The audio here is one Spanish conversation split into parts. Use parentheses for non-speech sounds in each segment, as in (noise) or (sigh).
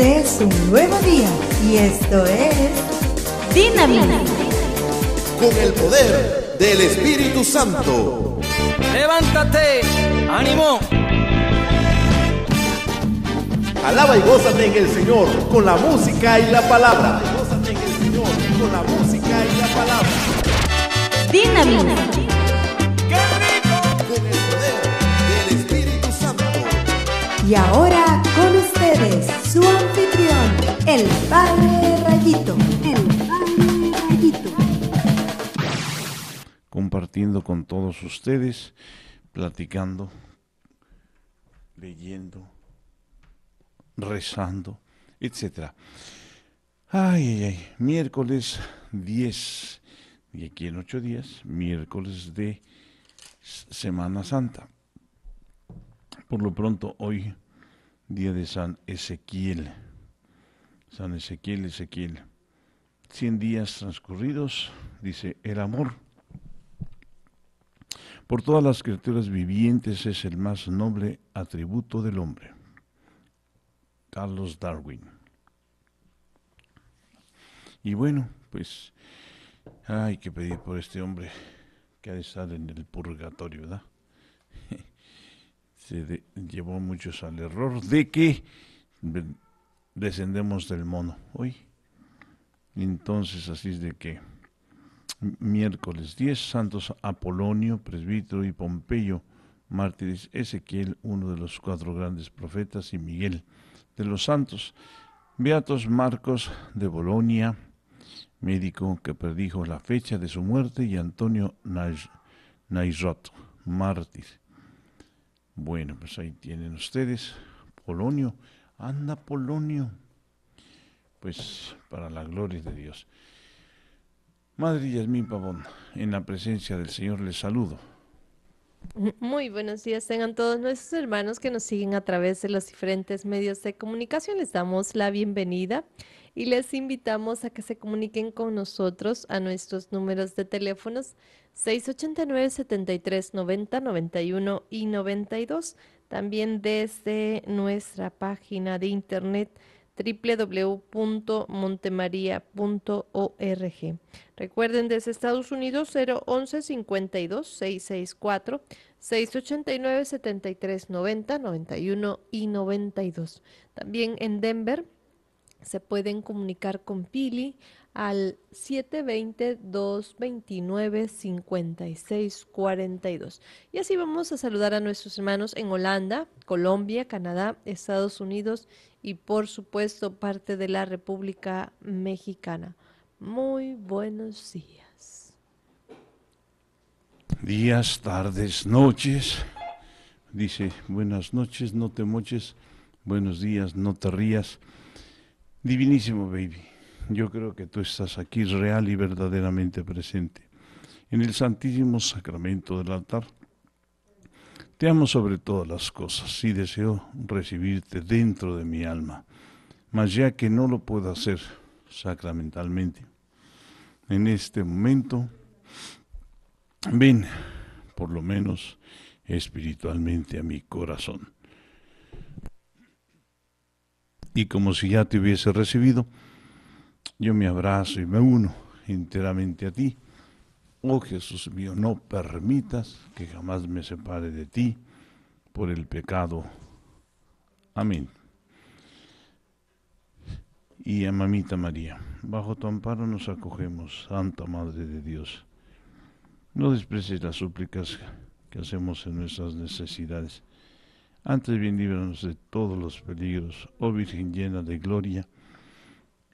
es un nuevo día y esto es Dinamita. Con el poder del Espíritu Santo. Levántate, ánimo. Alaba y gozate en el Señor con la música y la palabra. Gózate en el Señor con la música y la palabra. Dinamita. Con el poder del Espíritu Santo. Y ahora con ustedes su anfitrión, el Padre Rayito. El Padre Rayito. Compartiendo con todos ustedes, platicando, leyendo, rezando, etc. Ay, ay, ay. Miércoles 10. Y aquí en ocho días, miércoles de Semana Santa. Por lo pronto, hoy día de San Ezequiel. San Ezequiel, Ezequiel. Cien días transcurridos, dice, el amor por todas las criaturas vivientes es el más noble atributo del hombre. Carlos Darwin. Y bueno, pues hay que pedir por este hombre que ha de estar en el purgatorio, ¿verdad? (laughs) se llevó muchos al error de que descendemos del mono hoy. Entonces, así es de que miércoles 10, santos Apolonio, presbítero y Pompeyo, mártires Ezequiel, uno de los cuatro grandes profetas, y Miguel de los santos. Beatos Marcos de Bolonia, médico que predijo la fecha de su muerte, y Antonio Nairot, mártir. Bueno, pues ahí tienen ustedes. Polonio, anda Polonio. Pues para la gloria de Dios. Madre Yasmín Pavón, en la presencia del Señor les saludo. Muy buenos días tengan todos nuestros hermanos que nos siguen a través de los diferentes medios de comunicación. Les damos la bienvenida y les invitamos a que se comuniquen con nosotros a nuestros números de teléfonos 689 7390 91 y 92. También desde nuestra página de internet www.montemaria.org Recuerden, desde Estados Unidos 011 52 664 689 73 90 91 y 92. También en Denver se pueden comunicar con Pili al 720-229-5642. Y así vamos a saludar a nuestros hermanos en Holanda, Colombia, Canadá, Estados Unidos y por supuesto parte de la República Mexicana. Muy buenos días. Días, tardes, noches. Dice, buenas noches, no te moches, buenos días, no te rías. Divinísimo, baby yo creo que tú estás aquí real y verdaderamente presente en el Santísimo Sacramento del altar. Te amo sobre todas las cosas y deseo recibirte dentro de mi alma, mas ya que no lo puedo hacer sacramentalmente, en este momento, ven por lo menos espiritualmente a mi corazón. Y como si ya te hubiese recibido, yo me abrazo y me uno enteramente a ti. Oh Jesús mío, no permitas que jamás me separe de ti por el pecado. Amén. Y a Mamita María, bajo tu amparo nos acogemos, Santa Madre de Dios. No desprecies las súplicas que hacemos en nuestras necesidades. Antes bien líbranos de todos los peligros, oh Virgen llena de gloria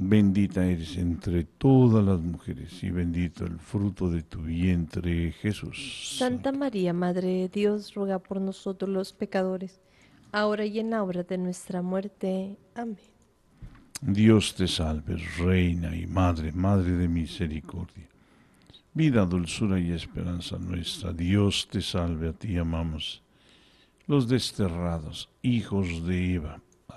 Bendita eres entre todas las mujeres y bendito el fruto de tu vientre, Jesús. Santa María, Madre de Dios, ruega por nosotros los pecadores, ahora y en la hora de nuestra muerte. Amén. Dios te salve, Reina y Madre, Madre de misericordia. Vida, dulzura y esperanza nuestra, Dios te salve, a ti amamos. Los desterrados, hijos de Eva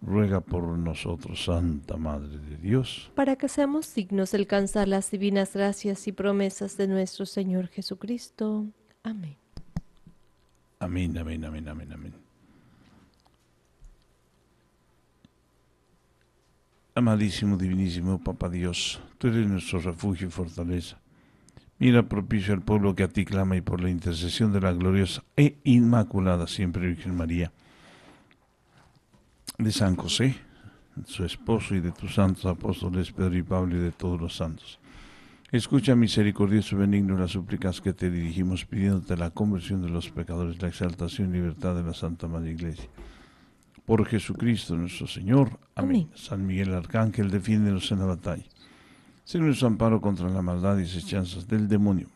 ruega por nosotros, Santa Madre de Dios, para que seamos dignos de alcanzar las divinas gracias y promesas de nuestro Señor Jesucristo. Amén. Amén, amén, amén, amén, amén. Amadísimo, divinísimo Papa Dios, tú eres nuestro refugio y fortaleza. Mira propicio al pueblo que a ti clama y por la intercesión de la gloriosa e inmaculada siempre Virgen María de San José, su esposo y de tus santos apóstoles Pedro y Pablo y de todos los santos. Escucha, misericordioso benigno, las súplicas que te dirigimos pidiéndote la conversión de los pecadores, la exaltación y libertad de la Santa Madre Iglesia. Por Jesucristo nuestro Señor. Amén. San Miguel Arcángel, defiéndenos en la batalla. Sé nuestro amparo contra la maldad y las del demonio.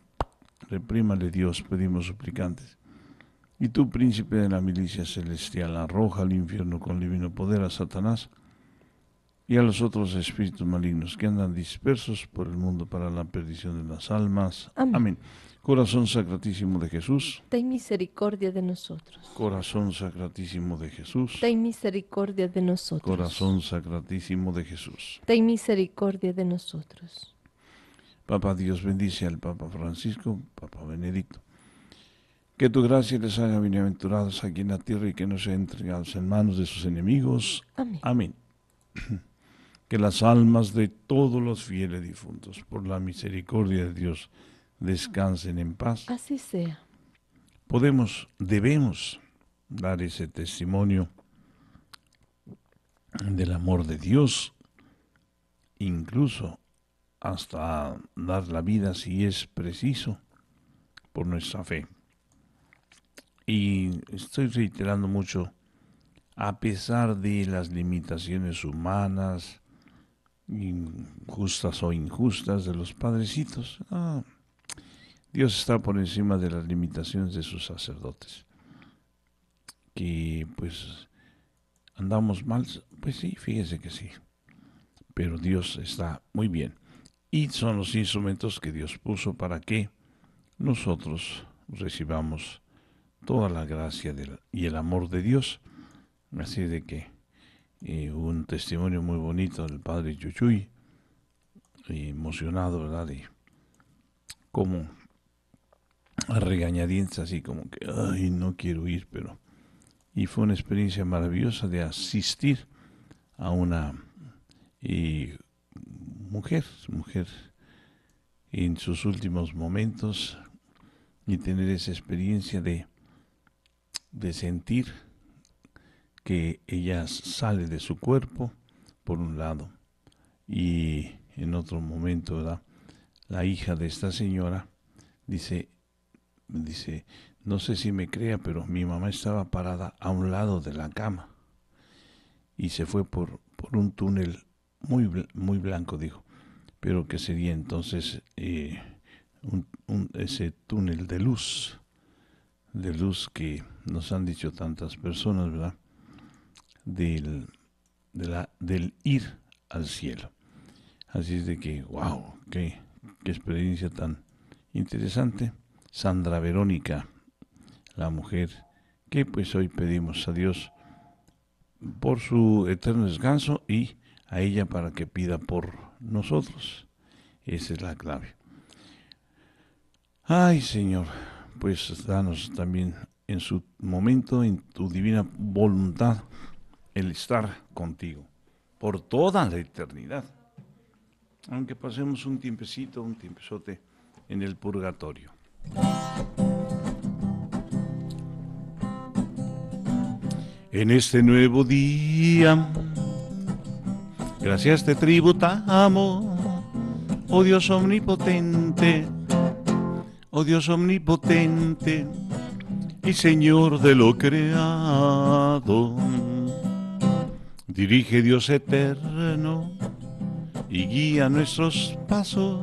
Reprímale Dios, pedimos suplicantes y tú, príncipe de la milicia celestial, arroja al infierno con divino poder a Satanás y a los otros espíritus malignos que andan dispersos por el mundo para la perdición de las almas. Amén. Corazón sacratísimo de Jesús. Ten misericordia de nosotros. Corazón sacratísimo de Jesús. Ten misericordia de nosotros. Corazón sacratísimo de Jesús. Ten misericordia de nosotros. Papa, Dios bendice al Papa Francisco, Papa Benedicto que tu gracia les haya bienaventurados aquí en la tierra y que no se entregados en manos de sus enemigos. Amén. (clears throat) Que las almas de todos los fieles difuntos, por la misericordia de Dios, descansen en paz. Así sea. Podemos, debemos dar ese testimonio del amor de Dios, incluso hasta dar la vida si es preciso por nuestra fe y estoy reiterando mucho, a pesar de las limitaciones humanas, justas o injustas de los padrecitos, ah, Dios está por encima de las limitaciones de sus sacerdotes. Que pues andamos mal, pues sí, fíjese que sí. Pero Dios está muy bien. Y son los instrumentos que Dios puso para que nosotros recibamos toda la gracia y el amor de Dios. Así de que eh, un testimonio muy bonito del padre Chuchuy, eh, emocionado, ¿verdad? de como regañadientes, así como que, ay, no quiero ir, pero... Y fue una experiencia maravillosa de asistir a una eh, mujer, mujer en sus últimos momentos y tener esa experiencia de de sentir que ella sale de su cuerpo, por un lado, y en otro momento, La hija de esta señora dice, dice, no sé si me crea, pero mi mamá estaba parada a un lado de la cama y se fue por, por un túnel muy, muy blanco, dijo, pero que sería entonces eh, ese túnel de luz de luz que nos han dicho tantas personas, ¿verdad? Del, de la, del ir al cielo. Así es de que, wow, qué, qué experiencia tan interesante. Sandra Verónica, la mujer que pues hoy pedimos a Dios por su eterno descanso y a ella para que pida por nosotros. Esa es la clave. Ay, Señor, pues danos también en su momento, en tu divina voluntad, el estar contigo por toda la eternidad. Aunque pasemos un tiempecito, un tiempezote en el purgatorio. En este nuevo día, gracias te tributamos, oh Dios omnipotente Oh Dios omnipotente y Señor de lo creado, dirige Dios eterno y guía nuestros pasos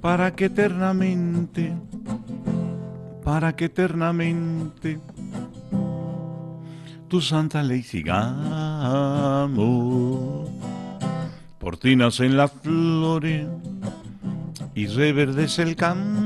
para que eternamente, para que eternamente tu santa ley sigamos. Por en nacen las flores y reverdes el campo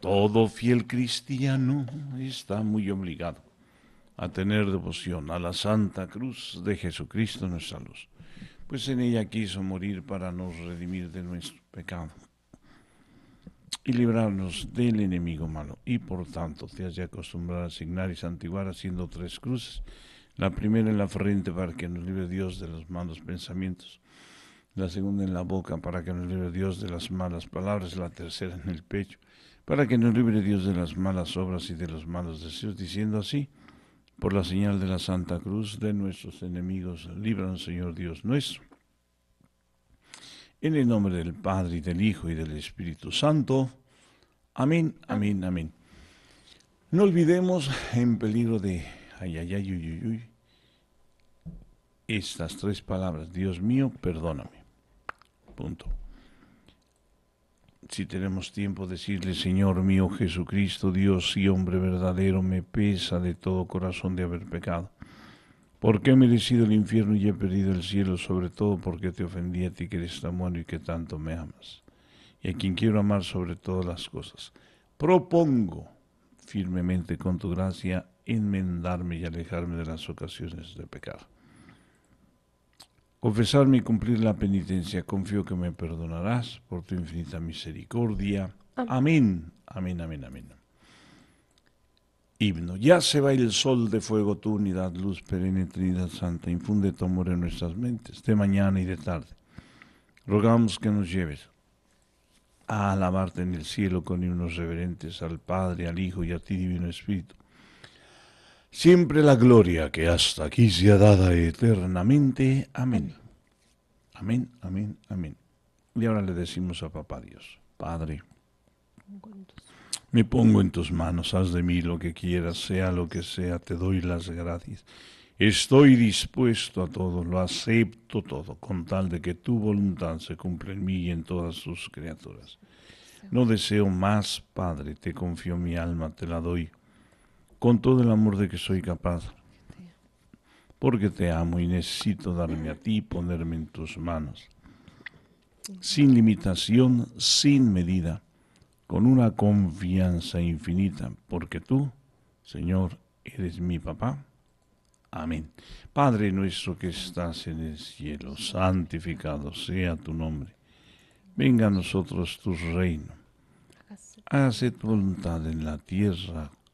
Todo fiel cristiano está muy obligado a tener devoción a la Santa Cruz de Jesucristo nuestra luz, pues en ella quiso morir para nos redimir de nuestro pecado y librarnos del enemigo malo. Y por tanto, te has de acostumbrar a asignar y santiguar haciendo tres cruces, la primera en la frente para que nos libre Dios de los malos pensamientos la segunda en la boca para que nos libre Dios de las malas palabras, la tercera en el pecho, para que nos libre Dios de las malas obras y de los malos deseos, diciendo así, por la señal de la Santa Cruz de nuestros enemigos, líbranos Señor Dios nuestro. En el nombre del Padre y del Hijo y del Espíritu Santo. Amén, amén, amén. No olvidemos en peligro de ay, ay, ay, estas tres palabras. Dios mío, perdóname. Punto si tenemos tiempo, decirle, Señor mío Jesucristo, Dios y hombre verdadero, me pesa de todo corazón de haber pecado. Porque he merecido el infierno y he perdido el cielo, sobre todo porque te ofendí a ti que eres tan bueno y que tanto me amas, y a quien quiero amar sobre todas las cosas. Propongo firmemente con tu gracia enmendarme y alejarme de las ocasiones de pecado confesarme y cumplir la penitencia. Confío que me perdonarás por tu infinita misericordia. Amén, amén, amén, amén. Himno. Ya se va el sol de fuego, tu unidad, luz perenne, Trinidad Santa. Infunde tu amor en nuestras mentes, de mañana y de tarde. Rogamos que nos lleves a alabarte en el cielo con himnos reverentes al Padre, al Hijo y a ti, Divino Espíritu siempre la gloria que hasta aquí sea dada eternamente. Amén. Amén, amén, amén. Y ahora le decimos a papá Dios, Padre, me pongo en tus manos, haz de mí lo que quieras, sea lo que sea, te doy las gracias. Estoy dispuesto a todo, lo acepto todo, con tal de que tu voluntad se cumpla en mí y en todas sus criaturas. No deseo más, Padre, te confío mi alma, te la doy con todo el amor de que soy capaz. Porque te amo y necesito darme a ti, ponerme en tus manos. Sin limitación, sin medida, con una confianza infinita, porque tú, Señor, eres mi papá. Amén. Padre nuestro que estás en el cielo, santificado sea tu nombre. Venga a nosotros tu reino. Hágase tu voluntad en la tierra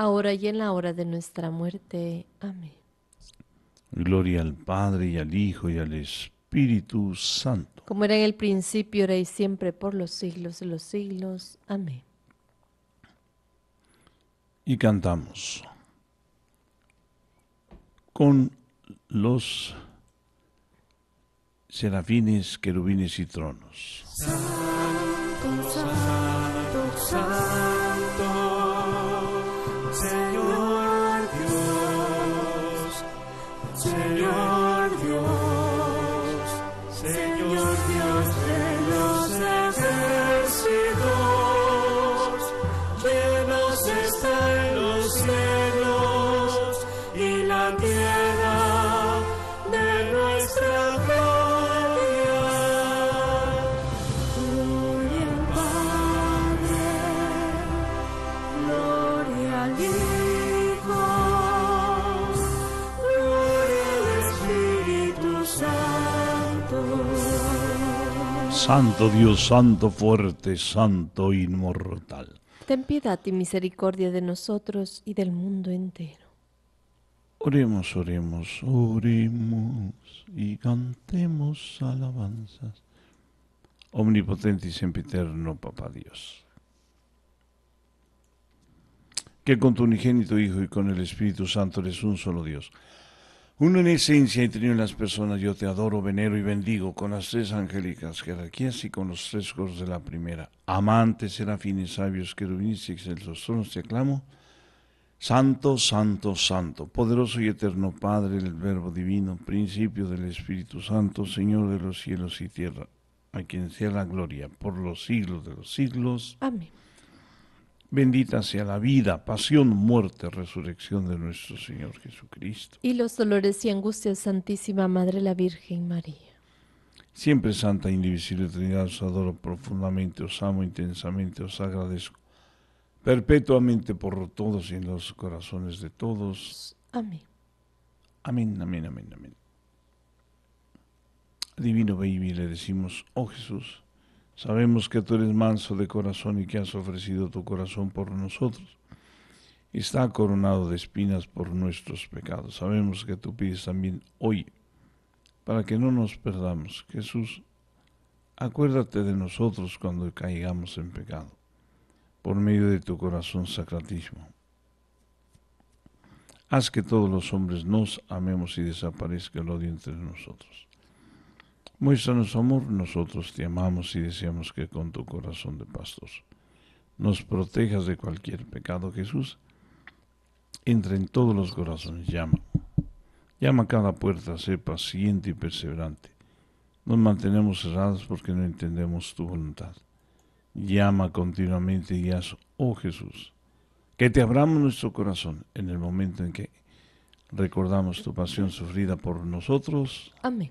ahora y en la hora de nuestra muerte. Amén. Gloria al Padre y al Hijo y al Espíritu Santo. Como era en el principio, era y siempre, por los siglos de los siglos. Amén. Y cantamos con los serafines, querubines y tronos. Santo Dios, Santo fuerte, Santo inmortal. Ten piedad y misericordia de nosotros y del mundo entero. Oremos, oremos, oremos y cantemos alabanzas. Omnipotente y sempiterno, Papá Dios, que con tu unigénito Hijo y con el Espíritu Santo eres un solo Dios uno en esencia y trino en las personas, yo te adoro, venero y bendigo con las tres angélicas jerarquías y con los tres coros de la primera. Amantes, serafines, sabios, querubines y excelsos, solos te aclamo. Santo, santo, santo, poderoso y eterno Padre, el Verbo Divino, principio del Espíritu Santo, Señor de los cielos y tierra, a quien sea la gloria por los siglos de los siglos. Amén. Bendita sea la vida, pasión, muerte, resurrección de nuestro Señor Jesucristo. Y los dolores y angustias, Santísima Madre la Virgen María. Siempre Santa, Indivisible Trinidad, os adoro profundamente, os amo intensamente, os agradezco perpetuamente por todos y en los corazones de todos. Amén. Amén, amén, amén, amén. Divino Baby, le decimos, oh Jesús, Sabemos que tú eres manso de corazón y que has ofrecido tu corazón por nosotros. Está coronado de espinas por nuestros pecados. Sabemos que tú pides también hoy, para que no nos perdamos. Jesús, acuérdate de nosotros cuando caigamos en pecado, por medio de tu corazón sacratísimo. Haz que todos los hombres nos amemos y desaparezca el odio entre nosotros. Muéstranos amor, nosotros te amamos y deseamos que con tu corazón de pastor nos protejas de cualquier pecado, Jesús. Entra en todos los corazones, llama. Llama a cada puerta, sé paciente y perseverante. Nos mantenemos cerrados porque no entendemos tu voluntad. Llama continuamente y haz, oh Jesús, que te abramos nuestro corazón en el momento en que recordamos tu pasión sufrida por nosotros. Amén.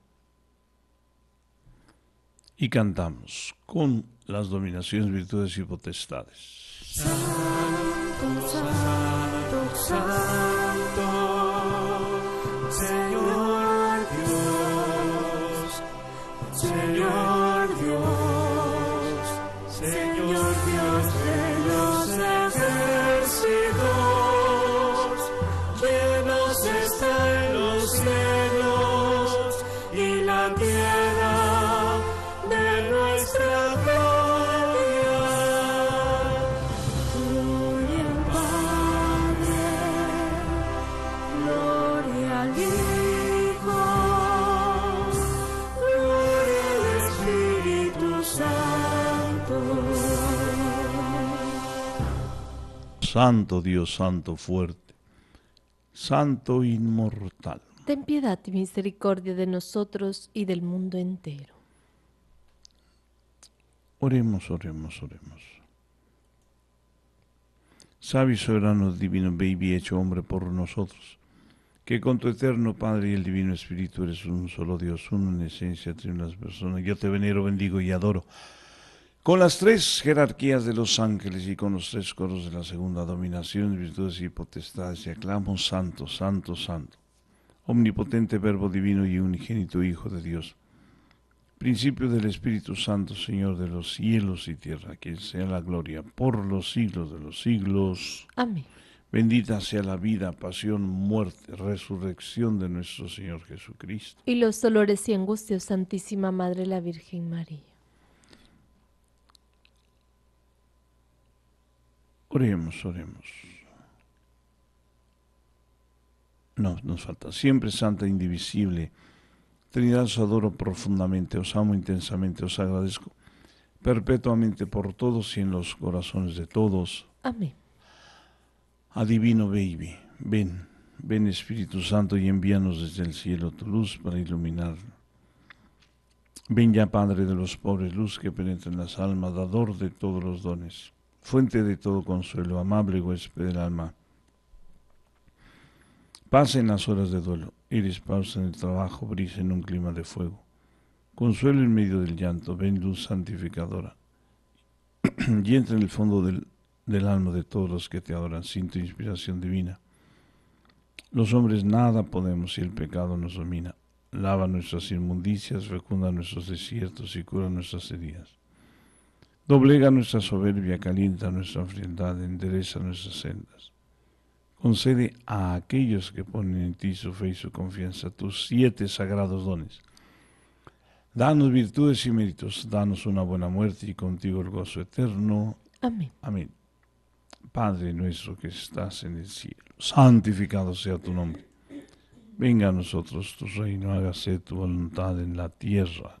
y cantamos con las dominaciones, virtudes y potestades. santo, Dios santo fuerte, santo inmortal. Ten piedad y misericordia de nosotros y del mundo entero. Oremos, oremos, oremos. Sabio soberano divino, baby hecho hombre por nosotros, que con tu eterno Padre y el Divino Espíritu eres un solo Dios, uno en esencia, tres en las personas. Yo te venero, bendigo y adoro con las tres jerarquías de los ángeles y con los tres coros de la segunda dominación, virtudes y potestades, y aclamo santo, santo, santo, omnipotente Verbo Divino y unigénito Hijo de Dios, principio del Espíritu Santo, Señor de los cielos y tierra, quien sea la gloria por los siglos de los siglos. Amén. Bendita sea la vida, pasión, muerte, resurrección de nuestro Señor Jesucristo. Y los dolores y angustias, Santísima Madre la Virgen María Oremos, oremos. No, nos falta siempre Santa Indivisible. Trinidad os adoro profundamente, os amo intensamente, os agradezco perpetuamente por todos y en los corazones de todos. Amén. Adivino baby, ven, ven Espíritu Santo y envíanos desde el cielo tu luz para iluminar. Ven ya Padre de los pobres, luz que penetra en las almas, dador de todos los dones fuente de todo consuelo, amable huésped del alma. Pasen las horas de duelo, iris pausa en el trabajo, brisa en un clima de fuego. Consuelo en medio del llanto, ven luz santificadora. (clears throat) y entra en el fondo del, del alma de todos los que te adoran, sin tu inspiración divina. Los hombres nada podemos si el pecado nos domina. Lava nuestras inmundicias, fecunda nuestros desiertos y cura nuestras heridas. Doblega nuestra soberbia, calienta nuestra frialdad, endereza nuestras sendas. Concede a aquellos que ponen en ti su fe y su confianza tus siete sagrados dones. Danos virtudes y méritos, danos una buena muerte y contigo el gozo eterno. Amén. Amén. Padre nuestro que estás en el cielo, santificado sea tu nombre. Venga a nosotros tu reino, hágase tu voluntad en la tierra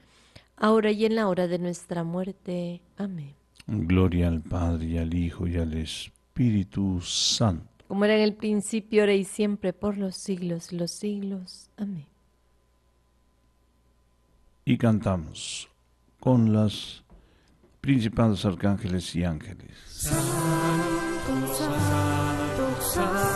ahora y en la hora de nuestra muerte. Amén. Gloria al Padre, y al Hijo, y al Espíritu Santo. Como era en el principio, ahora y siempre, por los siglos los siglos. Amén. Y cantamos con las principales arcángeles y ángeles. Santo, santo, santo.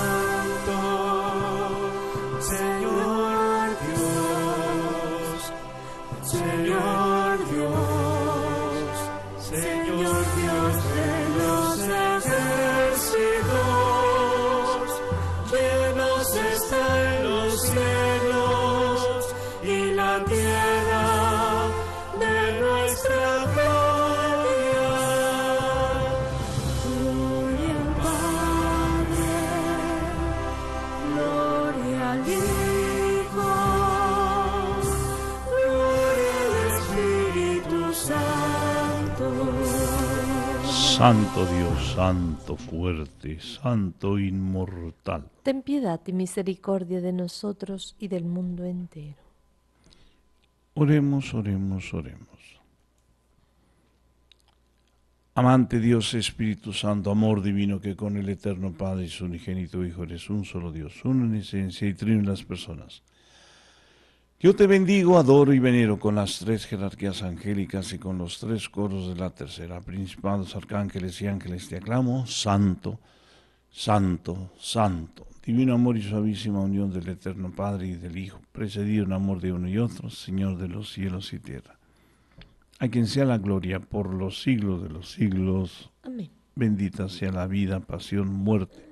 Santo Dios, Santo fuerte, Santo inmortal. Ten piedad y misericordia de nosotros y del mundo entero. Oremos, oremos, oremos. Amante Dios, Espíritu Santo, amor divino que con el eterno Padre y su unigénito Hijo eres un solo Dios, uno en esencia y trino en las personas yo te bendigo, adoro y venero con las tres jerarquías angélicas y con los tres coros de la tercera, principados, arcángeles y ángeles. Te aclamo, santo, santo, santo. Divino amor y suavísima unión del Eterno Padre y del Hijo, precedido en amor de uno y otro, Señor de los cielos y tierra. A quien sea la gloria por los siglos de los siglos. Amén. Bendita sea la vida, pasión, muerte,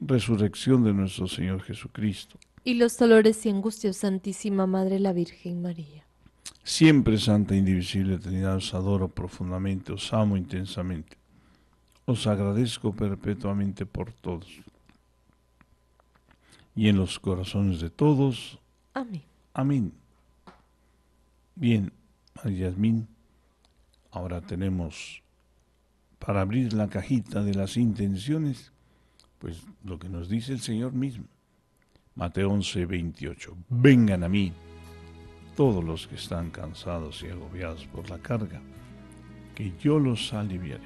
resurrección de nuestro Señor Jesucristo y los dolores y angustias, Santísima Madre la Virgen María. Siempre, Santa Indivisible Trinidad, os adoro profundamente, os amo intensamente. Os agradezco perpetuamente por todos. Y en los corazones de todos. Amén. Amén. Bien, María Yasmín, ahora tenemos para abrir la cajita de las intenciones, pues lo que nos dice el Señor mismo. Mateo 11, 28. Vengan a mí todos los que están cansados y agobiados por la carga, que yo los aliviaré.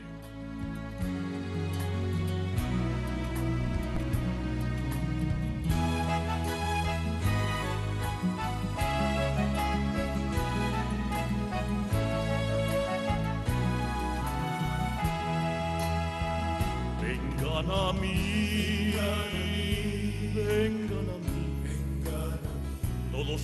Vengan a mí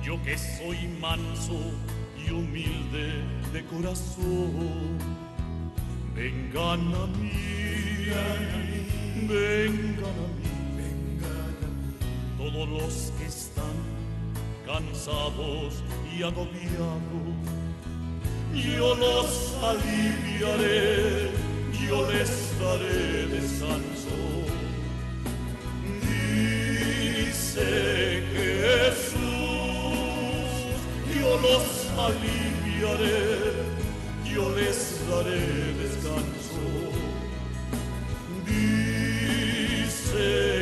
Yo que soy manso y humilde de corazón, vengan a mí, vengan a mí, vengan a mí. Todos los que están cansados y agobiados, yo los aliviaré, yo les daré descanso que Jesús, yo los aliviaré, yo les daré descanso. Dice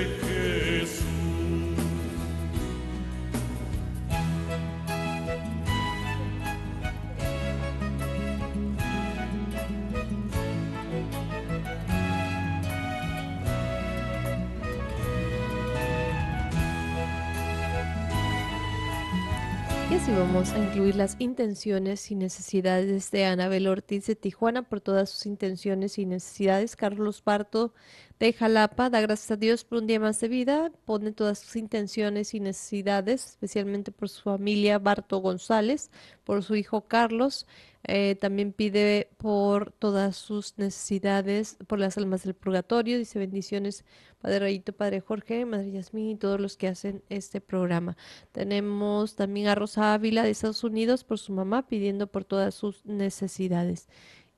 a incluir las intenciones y necesidades de Anabel Ortiz de Tijuana por todas sus intenciones y necesidades. Carlos Barto de Jalapa da gracias a Dios por un día más de vida, pone todas sus intenciones y necesidades, especialmente por su familia Barto González, por su hijo Carlos. Eh, también pide por todas sus necesidades, por las almas del purgatorio. Dice bendiciones, Padre Rayito, Padre Jorge, Madre Yasmín y todos los que hacen este programa. Tenemos también a Rosa Ávila de Estados Unidos por su mamá pidiendo por todas sus necesidades.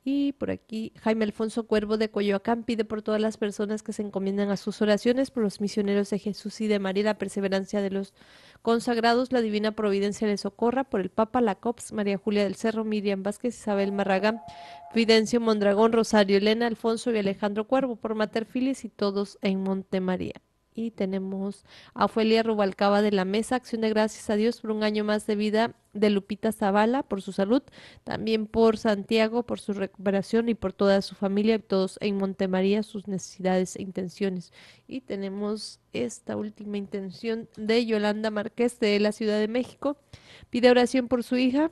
Y por aquí, Jaime Alfonso Cuervo de Coyoacán pide por todas las personas que se encomiendan a sus oraciones, por los misioneros de Jesús y de María, la perseverancia de los consagrados, la divina providencia les socorra, por el Papa, la María Julia del Cerro, Miriam Vázquez, Isabel Marragán, Fidencio Mondragón, Rosario Elena, Alfonso y Alejandro Cuervo, por Mater Filis y todos en Montemaría. Y tenemos a Ofelia Rubalcaba de la Mesa, acción de gracias a Dios por un año más de vida de Lupita Zavala, por su salud, también por Santiago, por su recuperación y por toda su familia todos en Montemaría, sus necesidades e intenciones. Y tenemos esta última intención de Yolanda Márquez de la Ciudad de México. Pide oración por su hija,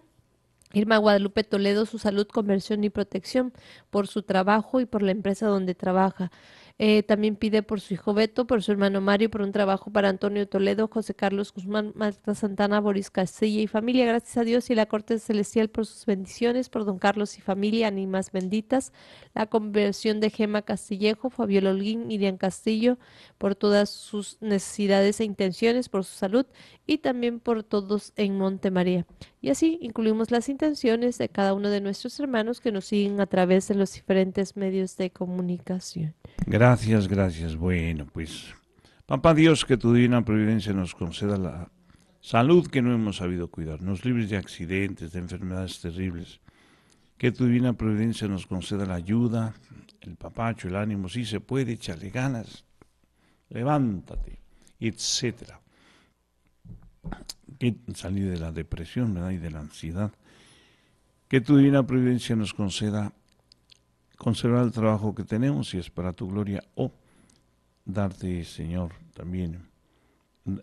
Irma Guadalupe Toledo, su salud, conversión y protección, por su trabajo y por la empresa donde trabaja. Eh, también pide por su hijo Beto, por su hermano Mario, por un trabajo para Antonio Toledo, José Carlos Guzmán, Marta Santana, Boris Castilla y familia. Gracias a Dios y la Corte Celestial por sus bendiciones, por don Carlos y familia, animas benditas. La conversión de Gema Castillejo, Fabiola Holguín, Miriam Castillo, por todas sus necesidades e intenciones, por su salud y también por todos en Montemaría. Y así incluimos las intenciones de cada uno de nuestros hermanos que nos siguen a través de los diferentes medios de comunicación. Gracias, gracias. Bueno, pues, papá Dios, que tu divina providencia nos conceda la salud que no hemos sabido cuidar, nos libres de accidentes, de enfermedades terribles. Que tu divina providencia nos conceda la ayuda, el papacho, el ánimo, si se puede, échale ganas, levántate, etcétera. Que salir de la depresión ¿verdad? y de la ansiedad. Que tu divina providencia nos conceda conservar el trabajo que tenemos y es para tu gloria o darte, Señor, también,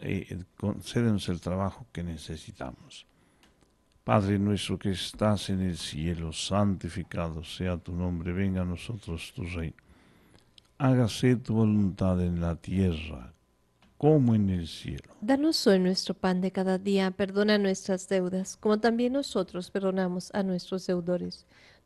eh, eh, concédenos el trabajo que necesitamos. Padre nuestro que estás en el cielo, santificado sea tu nombre, venga a nosotros tu reino. Hágase tu voluntad en la tierra como en el cielo. Danos hoy nuestro pan de cada día, perdona nuestras deudas, como también nosotros perdonamos a nuestros deudores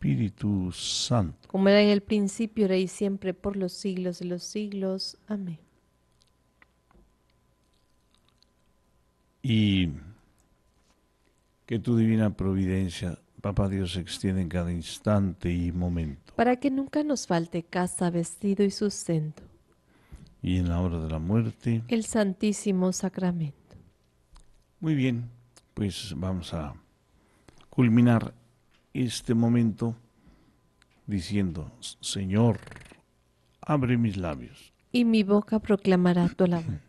Espíritu Santo. Como era en el principio, era y siempre, por los siglos de los siglos. Amén. Y que tu divina providencia, Papa Dios, se extienda en cada instante y momento. Para que nunca nos falte casa, vestido y sustento. Y en la hora de la muerte. El Santísimo Sacramento. Muy bien, pues vamos a culminar este momento diciendo, Señor, abre mis labios. Y mi boca proclamará tu alabanza.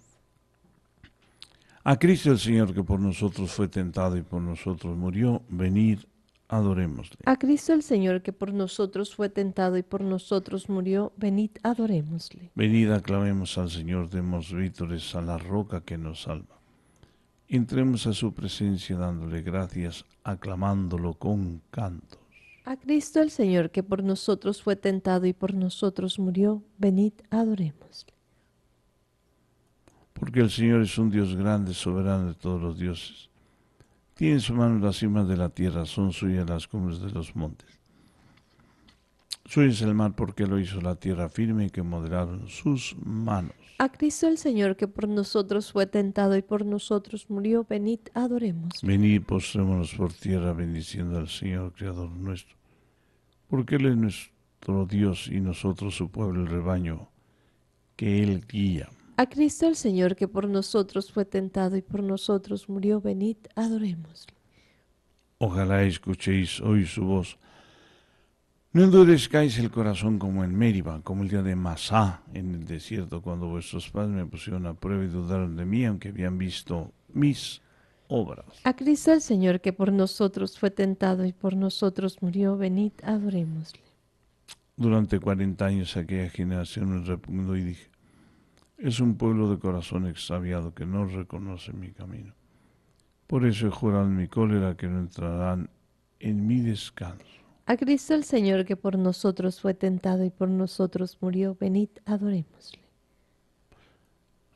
A Cristo el Señor que por nosotros fue tentado y por nosotros murió, venid, adorémosle. A Cristo el Señor que por nosotros fue tentado y por nosotros murió, venid, adorémosle. Venid, aclamemos al Señor, demos vítores a la roca que nos salva. Entremos a su presencia dándole gracias, aclamándolo con cantos. A Cristo el Señor, que por nosotros fue tentado y por nosotros murió, venid, adoremos. Porque el Señor es un Dios grande, soberano de todos los dioses. Tiene en su mano las cimas de la tierra, son suyas las cumbres de los montes. Suyo es el mar porque lo hizo la tierra firme y que moderaron sus manos. A Cristo el Señor, que por nosotros fue tentado y por nosotros murió, venid, adoremos. Venid postrémonos por tierra, bendiciendo al Señor, Creador nuestro, porque Él es nuestro Dios y nosotros su pueblo, el rebaño, que Él guía. A Cristo el Señor, que por nosotros fue tentado y por nosotros murió, venid, adoremos. Ojalá escuchéis hoy su voz no endurezcáis el corazón como en Meriba, como el día de Masá en el desierto, cuando vuestros padres me pusieron a prueba y dudaron de mí, aunque habían visto mis obras. A Cristo el Señor, que por nosotros fue tentado y por nosotros murió, venid, adorémosle. Durante cuarenta años aquella generación me repugnó y dije, es un pueblo de corazón extraviado que no reconoce mi camino. Por eso he jurado mi cólera que no entrarán en mi descanso. A Cristo el Señor que por nosotros fue tentado y por nosotros murió, venid, adorémosle.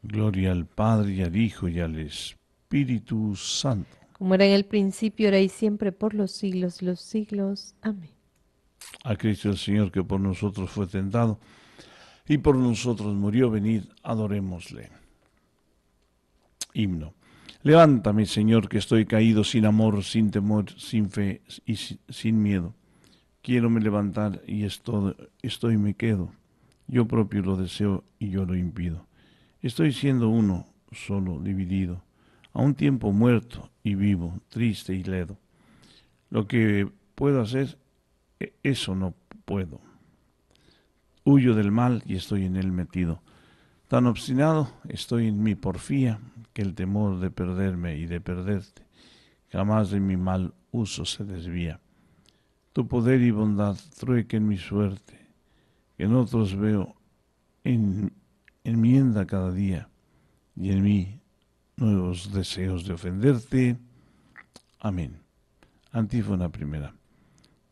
Gloria al Padre y al Hijo y al Espíritu Santo. Como era en el principio, era y siempre por los siglos los siglos. Amén. A Cristo el Señor que por nosotros fue tentado y por nosotros murió, venid, adorémosle. Himno. Levántame, Señor, que estoy caído sin amor, sin temor, sin fe y sin miedo. Quiero me levantar y estoy, y me quedo. Yo propio lo deseo y yo lo impido. Estoy siendo uno, solo, dividido, a un tiempo muerto y vivo, triste y ledo. Lo que puedo hacer, e, eso no puedo. Huyo del mal y estoy en él metido. Tan obstinado estoy en mi porfía que el temor de perderme y de perderte jamás de mi mal uso se desvía. Tu poder y bondad en mi suerte, que en otros veo en, enmienda cada día y en mí nuevos deseos de ofenderte. Amén. Antífona primera.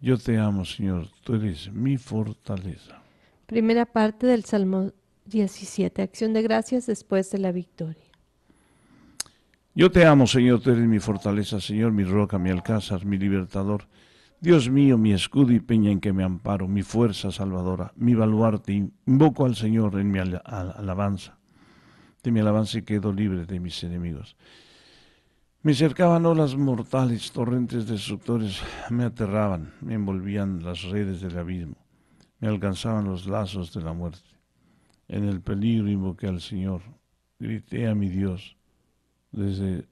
Yo te amo, Señor, tú eres mi fortaleza. Primera parte del Salmo 17, acción de gracias después de la victoria. Yo te amo, Señor, tú eres mi fortaleza, Señor, mi roca, mi alcázar, mi libertador. Dios mío, mi escudo y peña en que me amparo, mi fuerza salvadora, mi baluarte, invoco al Señor en mi alabanza. De mi alabanza y quedo libre de mis enemigos. Me cercaban olas mortales, torrentes destructores me aterraban, me envolvían las redes del abismo, me alcanzaban los lazos de la muerte. En el peligro invoqué al Señor, grité a mi Dios desde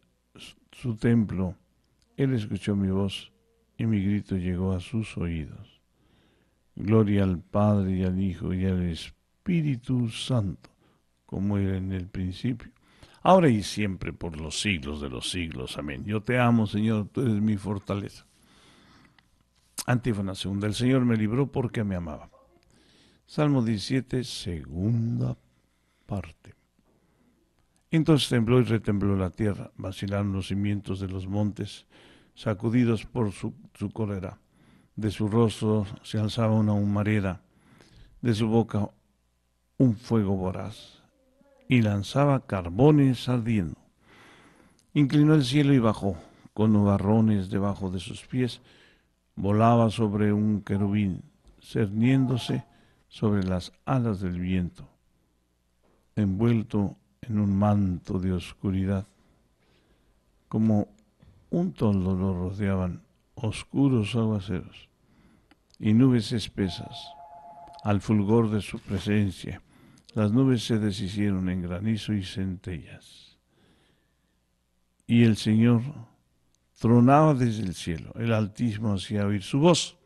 su templo, Él escuchó mi voz y mi grito llegó a sus oídos. Gloria al Padre y al Hijo y al Espíritu Santo, como era en el principio, ahora y siempre, por los siglos de los siglos. Amén. Yo te amo, Señor, tú eres mi fortaleza. Antífona segunda, el Señor me libró porque me amaba. Salmo 17, segunda parte. Entonces tembló y retembló la tierra, vacilaron los cimientos de los montes, sacudidos por su, cólera. De su rostro se alzaba una humareda, de su boca un fuego voraz, y lanzaba carbones ardiendo. Inclinó el cielo y bajó, con nubarrones debajo de sus pies, volaba sobre un querubín, cerniéndose sobre las alas del viento, envuelto en un manto de oscuridad, como un tono lo rodeaban oscuros aguaceros y nubes espesas. Al fulgor de su presencia, las nubes se deshicieron en granizo y centellas. Y el Señor tronaba desde el cielo, el Altísimo hacía oír su voz,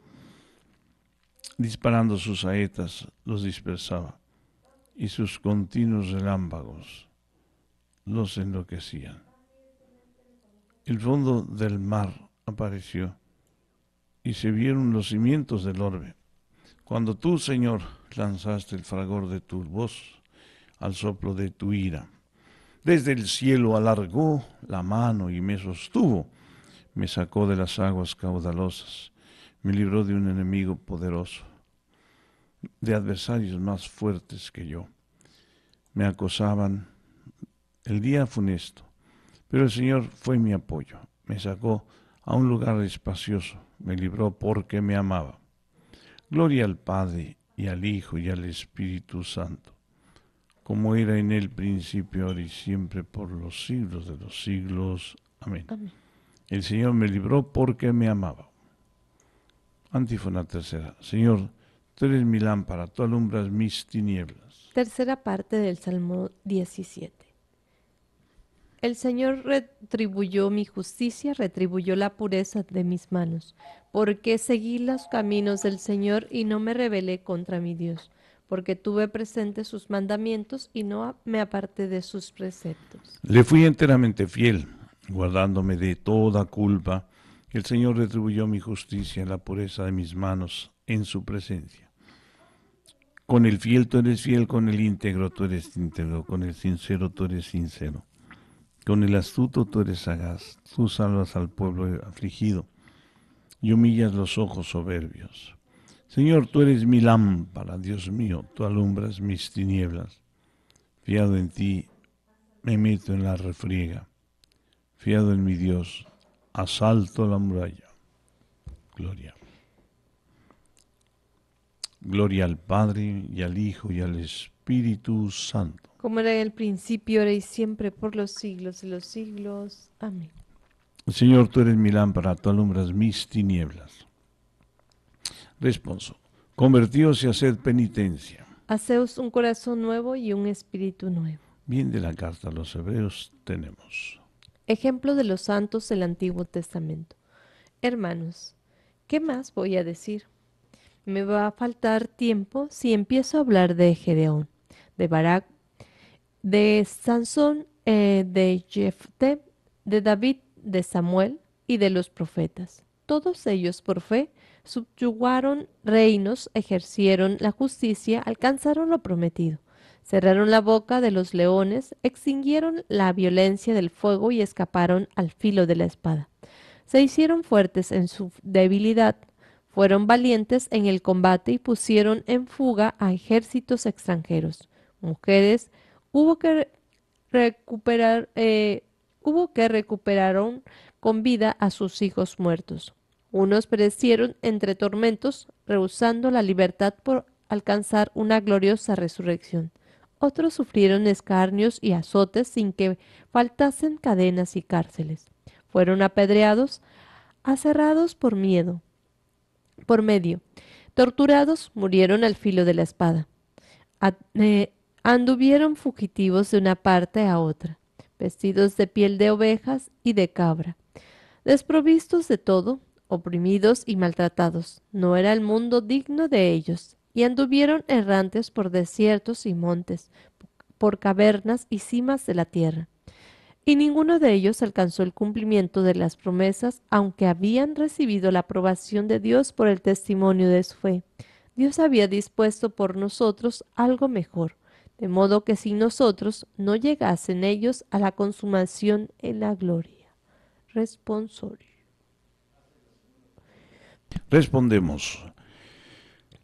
disparando sus saetas los dispersaba, y sus continuos relámpagos los enloquecían el fondo del mar apareció y se vieron los cimientos del orbe. Cuando tú, Señor, lanzaste el fragor de tu voz al soplo de tu ira. Desde el cielo alargó la mano y me sostuvo. Me sacó de las aguas caudalosas. Me libró de un enemigo poderoso, de adversarios más fuertes que yo. Me acosaban el día funesto pero el Señor fue mi apoyo, me sacó a un lugar espacioso, me libró porque me amaba. Gloria al Padre y al Hijo y al Espíritu Santo, como era en el principio, ahora y siempre, por los siglos de los siglos. Amén. El Señor me libró porque me amaba. Antífona tercera. Señor, tú eres mi lámpara, tú alumbras mis tinieblas. Tercera parte del Salmo 17. El Señor retribuyó mi justicia, retribuyó la pureza de mis manos, porque seguí los caminos del Señor y no me rebelé contra mi Dios, porque tuve presente sus mandamientos y no me aparté de sus preceptos. Le fui enteramente fiel, guardándome de toda culpa. El Señor retribuyó mi justicia, la pureza de mis manos en su presencia. Con el fiel tú eres fiel, con el íntegro tú eres íntegro, con el sincero tú eres sincero con el astuto tú eres sagaz, tú salvas al pueblo afligido y humillas los ojos soberbios. Señor, tú eres mi lámpara, Dios mío, tú alumbras mis tinieblas. Fiado en ti, me meto en la refriega. Fiado en mi Dios, asalto la muralla. Gloria. Gloria al Padre y al Hijo y al Espíritu Santo como era en el principio, ahora y siempre, por los siglos de los siglos. Amén. Señor, tú eres mi lámpara, tú alumbras mis tinieblas. Responso. Convertíos y haced penitencia. Haceos un corazón nuevo y un espíritu nuevo. Bien de la carta a los hebreos tenemos. Ejemplo de los santos del Antiguo Testamento. Hermanos, ¿qué más voy a decir? Me va a faltar tiempo si empiezo a hablar de Gedeón, de Barak, de Sansón, eh, de Jefté, de David, de Samuel y de los profetas. Todos ellos, por fe, subyugaron reinos, ejercieron la justicia, alcanzaron lo prometido, cerraron la boca de los leones, extinguieron la violencia del fuego y escaparon al filo de la espada. Se hicieron fuertes en su debilidad, fueron valientes en el combate y pusieron en fuga a ejércitos extranjeros. Mujeres hubo que recuperar, eh, hubo que recuperaron con vida a sus hijos muertos. Unos perecieron entre tormentos, rehusando la libertad por alcanzar una gloriosa resurrección. Otros sufrieron escarnios y azotes sin que faltasen cadenas y cárceles. Fueron apedreados, aserrados por miedo, por medio. Torturados, murieron al filo de la espada. Eh, anduvieron fugitivos de una parte a otra, vestidos de piel de ovejas y de cabra, desprovistos de todo, oprimidos y maltratados. No era el mundo digno de ellos, y anduvieron errantes por desiertos y montes, por cavernas y cimas de la tierra. Y ninguno de ellos alcanzó el cumplimiento de las promesas, aunque habían recibido la aprobación de Dios por el testimonio de su fe. Dios había dispuesto por nosotros algo mejor, de modo que sin nosotros no llegasen ellos a la consumación en la gloria. Responsorio. Respondemos.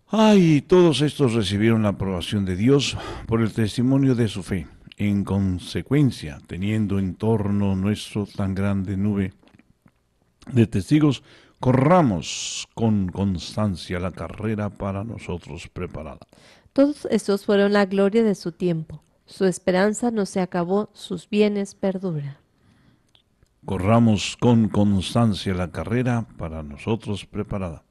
Ay, todos estos recibieron la aprobación de Dios por el testimonio de su fe. En consecuencia, teniendo en torno nuestro tan grande nube de testigos, corramos con constancia la carrera para nosotros preparada. Todos estos fueron la gloria de su tiempo. Su esperanza no se acabó, sus bienes perdura. Corramos con constancia la carrera para nosotros preparada.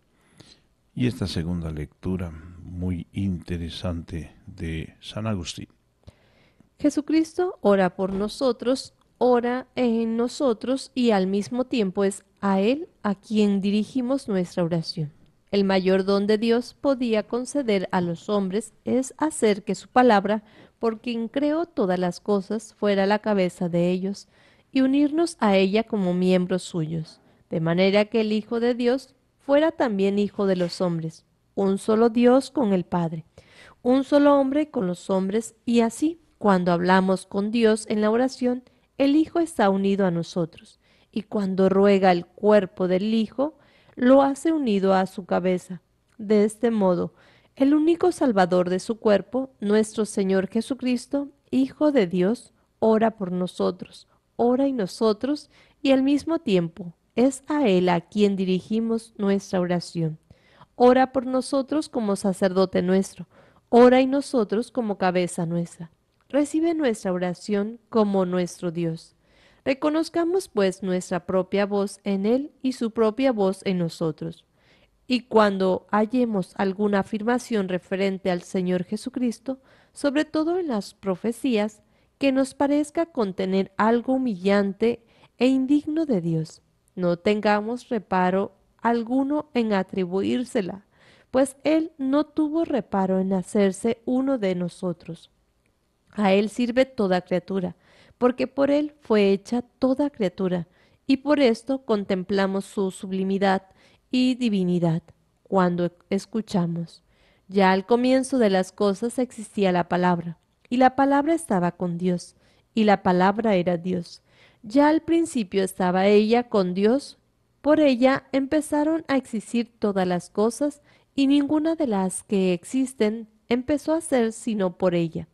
Y esta segunda lectura muy interesante de San Agustín. Jesucristo ora por nosotros, ora en nosotros y al mismo tiempo es a Él a quien dirigimos nuestra oración. El mayor don de Dios podía conceder a los hombres es hacer que su palabra, por quien creó todas las cosas, fuera la cabeza de ellos, y unirnos a ella como miembros suyos, de manera que el Hijo de Dios fuera también Hijo de los hombres, un solo Dios con el Padre, un solo hombre con los hombres, y así, cuando hablamos con Dios en la oración, el Hijo está unido a nosotros, y cuando ruega el cuerpo del Hijo, lo hace unido a su cabeza. De este modo, el único Salvador de su cuerpo, nuestro Señor Jesucristo, Hijo de Dios, ora por nosotros, ora y nosotros, y al mismo tiempo es a Él a quien dirigimos nuestra oración. Ora por nosotros como sacerdote nuestro, ora y nosotros como cabeza nuestra. Recibe nuestra oración como nuestro Dios. Reconozcamos pues nuestra propia voz en Él y su propia voz en nosotros. Y cuando hallemos alguna afirmación referente al Señor Jesucristo, sobre todo en las profecías, que nos parezca contener algo humillante e indigno de Dios, no tengamos reparo alguno en atribuírsela, pues Él no tuvo reparo en hacerse uno de nosotros. A Él sirve toda criatura, porque por Él fue hecha toda criatura, y por esto contemplamos su sublimidad y divinidad cuando escuchamos. Ya al comienzo de las cosas existía la palabra, y la palabra estaba con Dios, y la palabra era Dios. Ya al principio estaba ella con Dios, por ella empezaron a existir todas las cosas, y ninguna de las que existen empezó a ser sino por ella.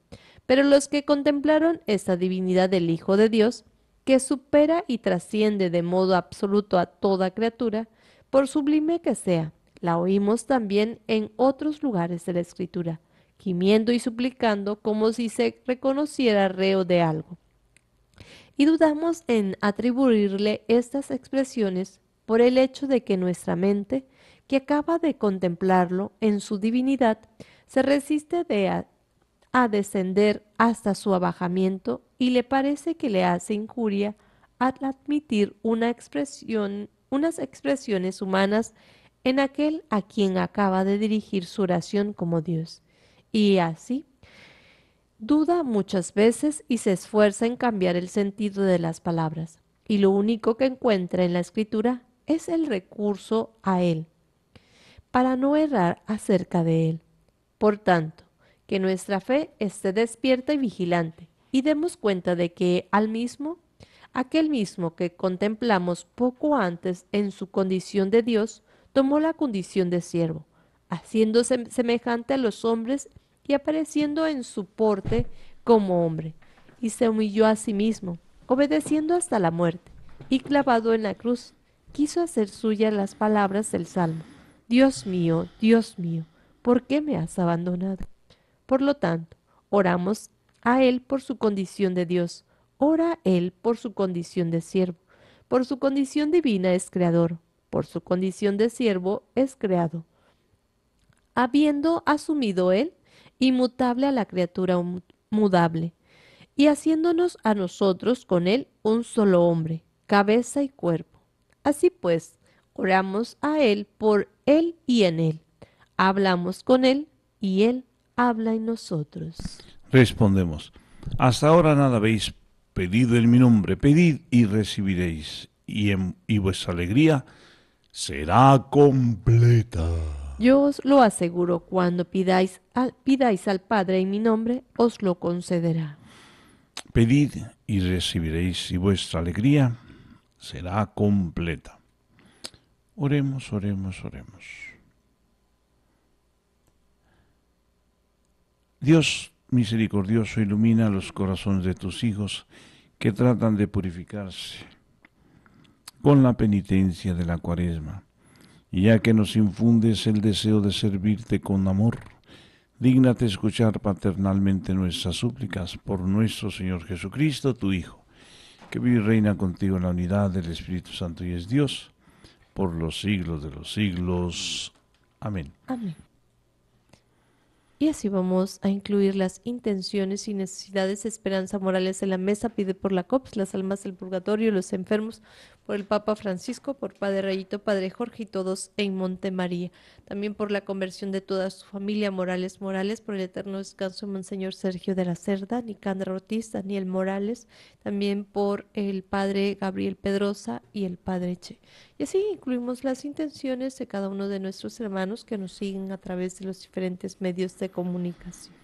Pero los que contemplaron esta divinidad del Hijo de Dios, que supera y trasciende de modo absoluto a toda criatura, por sublime que sea, la oímos también en otros lugares de la Escritura, gimiendo y suplicando como si se reconociera reo de algo. Y dudamos en atribuirle estas expresiones por el hecho de que nuestra mente, que acaba de contemplarlo en su divinidad, se resiste de a descender hasta su abajamiento y le parece que le hace injuria al admitir una expresión, unas expresiones humanas en aquel a quien acaba de dirigir su oración como Dios. Y así, duda muchas veces y se esfuerza en cambiar el sentido de las palabras, y lo único que encuentra en la escritura es el recurso a él, para no errar acerca de él. Por tanto, que nuestra fe esté despierta y vigilante, y demos cuenta de que al mismo, aquel mismo que contemplamos poco antes en su condición de Dios, tomó la condición de siervo, haciéndose semejante a los hombres y apareciendo en su porte como hombre, y se humilló a sí mismo, obedeciendo hasta la muerte, y clavado en la cruz, quiso hacer suyas las palabras del Salmo. Dios mío, Dios mío, ¿por qué me has abandonado? Por lo tanto, oramos a Él por su condición de Dios, ora a Él por su condición de siervo, por su condición divina es creador, por su condición de siervo es creado. Habiendo asumido Él, inmutable a la criatura mudable, y haciéndonos a nosotros con Él un solo hombre, cabeza y cuerpo. Así pues, oramos a Él por Él y en Él, hablamos con Él y Él habla en nosotros. Respondemos, hasta ahora nada habéis pedido en mi nombre, pedid y recibiréis, y, vuestra alegría será completa. Yo os lo aseguro, cuando pidáis pidáis al Padre en mi nombre, os lo concederá. Pedid y recibiréis, y vuestra alegría será completa. Oremos, oremos, oremos. Dios misericordioso, ilumina los corazones de tus hijos que tratan de purificarse con la penitencia de la cuaresma, y ya que nos infundes el deseo de servirte con amor, dígnate escuchar paternalmente nuestras súplicas por nuestro Señor Jesucristo, tu Hijo, que vive y reina contigo en la unidad del Espíritu Santo y es Dios, por los siglos de los siglos. Amén. Amén. Y así vamos a incluir las intenciones y necesidades esperanza morales en la mesa, pide por la COPS, las almas del purgatorio, los enfermos, por el Papa Francisco, por Padre Rayito, Padre Jorge y todos en Montemaría. También por la conversión de toda su familia Morales Morales, por el eterno descanso Monseñor Sergio de la Cerda, Nicandra Ortiz, Daniel Morales, también por el Padre Gabriel Pedrosa y el Padre Che. Y así incluimos las intenciones de cada uno de nuestros hermanos que nos siguen a través de los diferentes medios de comunicación.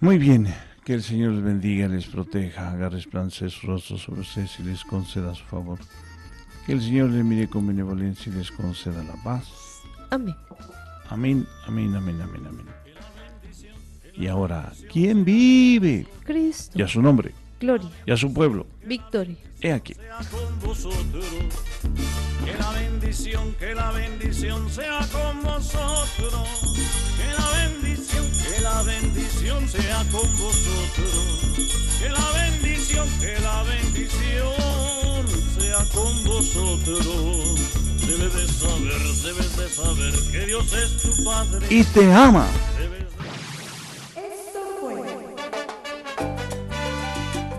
Muy bien, que el Señor les bendiga, les proteja, haga resplandecer su rostro sobre ustedes y les conceda su favor. Que el Señor les mire con benevolencia y les conceda la paz. Amén. Amén, amén, amén, amén, amén. Y ahora, ¿quién vive? Cristo. Y a su nombre. Gloria. Y a su pueblo. Victoria. He aquí. Que la bendición, que la bendición sea con vosotros. Que la bendición, que la bendición sea con vosotros. Que la bendición, que la bendición sea con vosotros. Debes de saber, debes de saber que Dios es tu Padre. Y te ama.